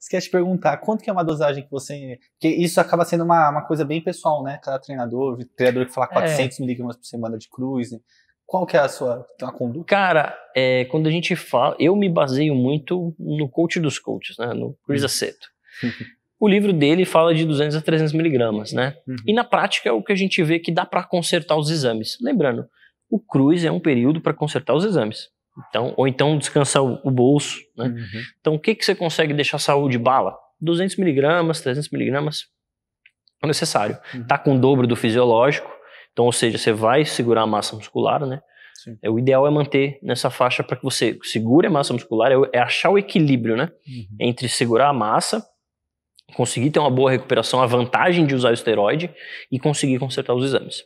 Esquece de perguntar quanto que é uma dosagem que você. Porque isso acaba sendo uma, uma coisa bem pessoal, né? Cada treinador, treinador que fala 400 é. miligramas por semana de cruz. Né? Qual que é a sua a conduta? Cara, é, quando a gente fala, eu me baseio muito no coach dos coaches, né? No Chris hum. Aceto. o livro dele fala de 200 a 300 miligramas, né? Uhum. E na prática é o que a gente vê é que dá para consertar os exames. Lembrando, o Cruz é um período para consertar os exames. Então, ou então descansa o bolso, né? Uhum. Então, o que, que você consegue deixar a saúde bala? 200 miligramas, 300 miligramas é necessário. Uhum. Tá com o dobro do fisiológico, então, ou seja, você vai segurar a massa muscular, né? Sim. É, o ideal é manter nessa faixa para que você segure a massa muscular, é, é achar o equilíbrio, né? Uhum. Entre segurar a massa, conseguir ter uma boa recuperação, a vantagem de usar o esteroide e conseguir consertar os exames.